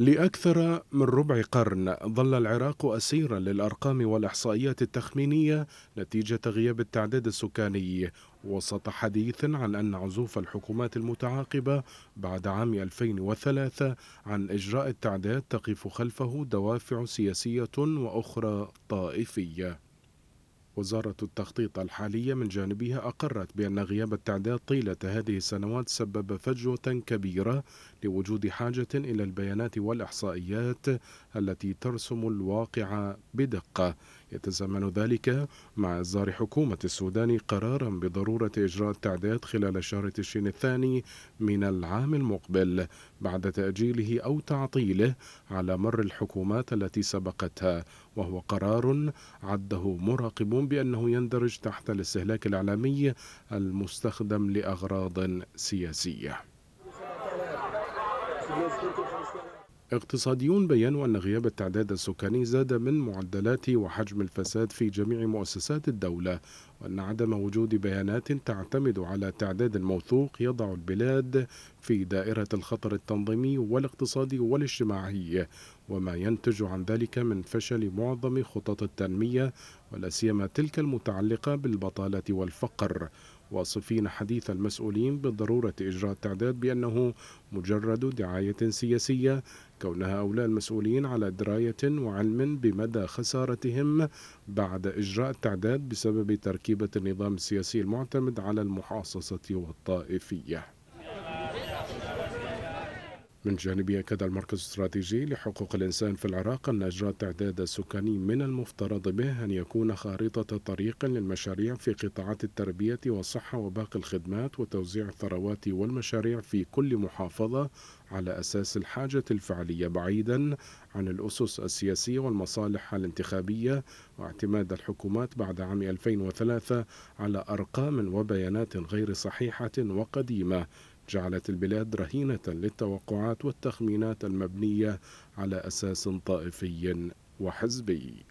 لأكثر من ربع قرن ظل العراق أسيرا للأرقام والإحصائيات التخمينية نتيجة غياب التعداد السكاني وسط حديث عن أن عزوف الحكومات المتعاقبة بعد عام 2003 عن إجراء التعداد تقف خلفه دوافع سياسية وأخرى طائفية وزارة التخطيط الحالية من جانبها أقرت بأن غياب التعداد طيلة هذه السنوات سبب فجوة كبيرة لوجود حاجة إلى البيانات والإحصائيات التي ترسم الواقع بدقة يتزامن ذلك مع إصدار حكومة السودان قرارا بضرورة إجراء التعداد خلال شهر تشرين الثاني من العام المقبل بعد تأجيله أو تعطيله على مر الحكومات التي سبقتها وهو قرار عده مراقبون بأنه يندرج تحت الاستهلاك الإعلامي المستخدم لأغراض سياسية اقتصاديون بيّنوا أن غياب التعداد السكاني زاد من معدلات وحجم الفساد في جميع مؤسسات الدولة وأن عدم وجود بيانات تعتمد على تعداد موثوق يضع البلاد في دائرة الخطر التنظيمي والاقتصادي والاجتماعي وما ينتج عن ذلك من فشل معظم خطط التنمية ولا سيما تلك المتعلقة بالبطالة والفقر واصفين حديث المسؤولين بضرورة إجراء التعداد بأنه مجرد دعاية سياسية كونها أولى المسؤولين على دراية وعلم بمدى خسارتهم بعد إجراء التعداد بسبب تركيبة النظام السياسي المعتمد على المحاصصة والطائفية من جانبه أكد المركز الاستراتيجي لحقوق الإنسان في العراق أن إجراء التعداد السكاني من المفترض به أن يكون خارطة طريق للمشاريع في قطاعات التربية والصحة وباقي الخدمات وتوزيع الثروات والمشاريع في كل محافظة على أساس الحاجة الفعلية بعيدا عن الأسس السياسية والمصالح الانتخابية واعتماد الحكومات بعد عام 2003 على أرقام وبيانات غير صحيحة وقديمة جعلت البلاد رهينة للتوقعات والتخمينات المبنية على أساس طائفي وحزبي